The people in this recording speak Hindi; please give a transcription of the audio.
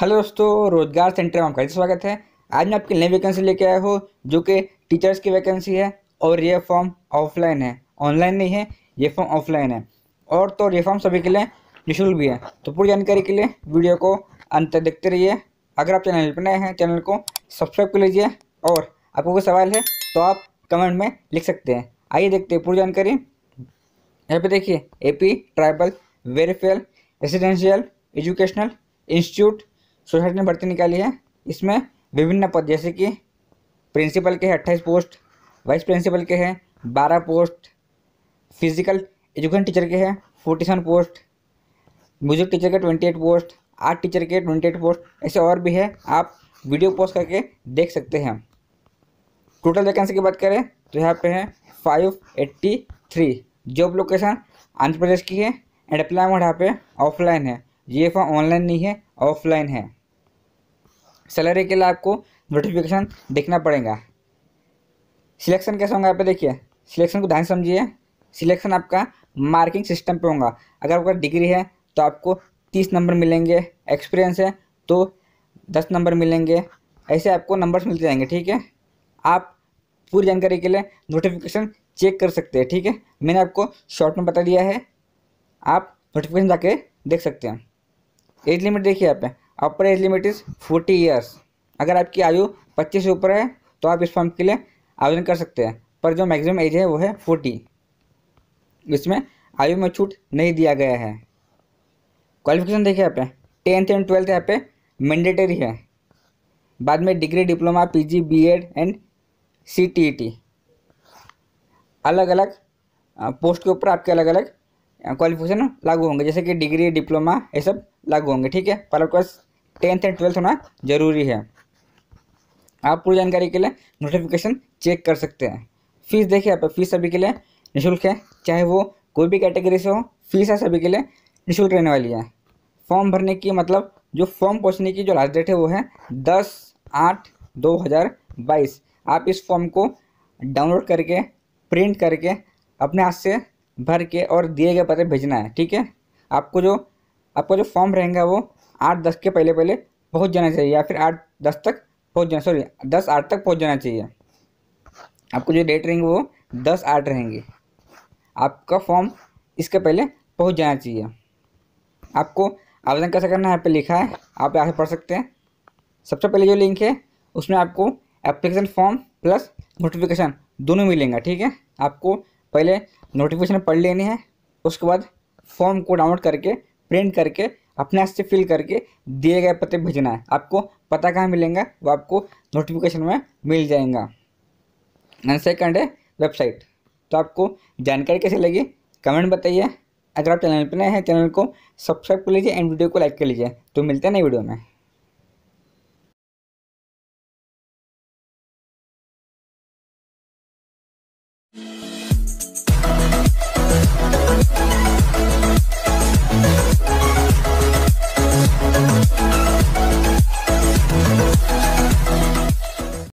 हेलो दोस्तों रोजगार सेंटर में आपका स्वागत है आज मैं आपकी नई वैकेंसी लेके आया हूँ जो कि टीचर्स की वैकेंसी है और ये फॉर्म ऑफलाइन है ऑनलाइन नहीं है ये फॉर्म ऑफलाइन है और तो ये फॉर्म सभी के लिए निःशुल्क भी है तो पूरी जानकारी के लिए वीडियो को अंत तक देखते रहिए अगर आप चैनल पर नए हैं चैनल को सब्सक्राइब कर लीजिए और आपको कोई सवाल है तो आप कमेंट में लिख सकते हैं आइए देखते हैं पूरी जानकारी यहाँ पे देखिए AP tribal welfare residential educational institute society ने भर्ती निकाली है इसमें विभिन्न पद जैसे कि प्रिंसिपल के हैं अट्ठाईस पोस्ट वाइस प्रिंसिपल के हैं बारह पोस्ट फिजिकल एजुकेशन टीचर के हैं forty seven post music teacher के twenty eight post art teacher के ट्वेंटी एट पोस्ट ऐसे और भी है आप वीडियो पोस्ट करके देख सकते हैं टोटल वैकेंसी की बात करें तो यहाँ पे है five eighty three job location Andhra Pradesh की है एंड अप्लाई मोड यहाँ पे ऑफलाइन है ये फॉर्म ऑनलाइन नहीं है ऑफलाइन है सैलरी के लिए आपको नोटिफिकेशन देखना पड़ेगा सिलेक्शन कैसा होगा यहाँ पे देखिए सिलेक्शन को ध्यान समझिए सिलेक्शन आपका मार्किंग सिस्टम पे होगा अगर आपका डिग्री है तो आपको तीस नंबर मिलेंगे एक्सपीरियंस है तो दस नंबर मिलेंगे ऐसे आपको नंबर्स मिलते जाएंगे ठीक है आप पूरी जानकारी के लिए नोटिफिकेशन चेक कर सकते हैं ठीक है मैंने आपको शॉर्ट में बता दिया है आप नोटिफिकेशन जाके देख सकते हैं एज लिमिट देखिए यहाँ पे upper age limit is forty years अगर आपकी आयु पच्चीस से ऊपर है तो आप इस फॉर्म के लिए आवेदन कर सकते हैं पर जो मैक्सिमम एज है वो है फोर्टी इसमें आयु में छूट नहीं दिया गया है क्वालिफिकेशन देखिए यहाँ पे टेंथ एंड ट्वेल्थ यहाँ पे मैंडेटरी है बाद में degree diploma PG BEd and CTET अलग अलग पोस्ट के ऊपर आपके अलग अलग क्वालिफिकेशन लागू होंगे जैसे कि डिग्री डिप्लोमा ये सब लागू होंगे ठीक है पर आपके पास टेंथ एंड ट्वेल्थ होना जरूरी है आप पूरी जानकारी के लिए नोटिफिकेशन चेक कर सकते हैं फीस देखिए आप फीस सभी के लिए निःशुल्क है चाहे वो कोई भी कैटेगरी से हो फीस है सभी के लिए निःशुल्क रहने वाली है फॉर्म भरने की मतलब जो फॉर्म पहुँचने की जो लास्ट डेट है वो है दस आठ दो हज़ार बाईस आप इस फॉर्म को डाउनलोड करके प्रिंट करके अपने हाथ से भर के और दिए गए पते भेजना है ठीक है आपको जो आपका जो फॉर्म रहेगा वो आठ दस के पहले पहले पहुँच जाना चाहिए या फिर आठ दस तक पहुँच जाना सॉरी दस आठ तक पहुँच जाना चाहिए आपको जो डेट रहेंगे वो दस आठ रहेंगे आपका फॉर्म इसके पहले पहुँच जाना चाहिए आपको आवेदन कैसे करना है यहाँ पर लिखा है आप यहाँ से पढ़ सकते हैं सबसे पहले जो लिंक है उसमें आपको एप्लीकेशन फॉर्म प्लस नोटिफिकेशन दोनों मिलेंगे ठीक है आपको पहले नोटिफिकेशन पढ़ लेने हैं उसके बाद फॉर्म को डाउनलोड करके प्रिंट करके अपने हाथ से फिल करके दिए गए पते भेजना है आपको पता कहाँ मिलेगा वो आपको नोटिफिकेशन में मिल जाएगा एंड सेकंड है वेबसाइट तो आपको जानकारी कैसे लगी कमेंट बताइए अगर आप चैनल पर नए हैं चैनल को सब्सक्राइब कर लीजिए एंड वीडियो को लाइक कर लीजिए तो मिलते हैं नई वीडियो में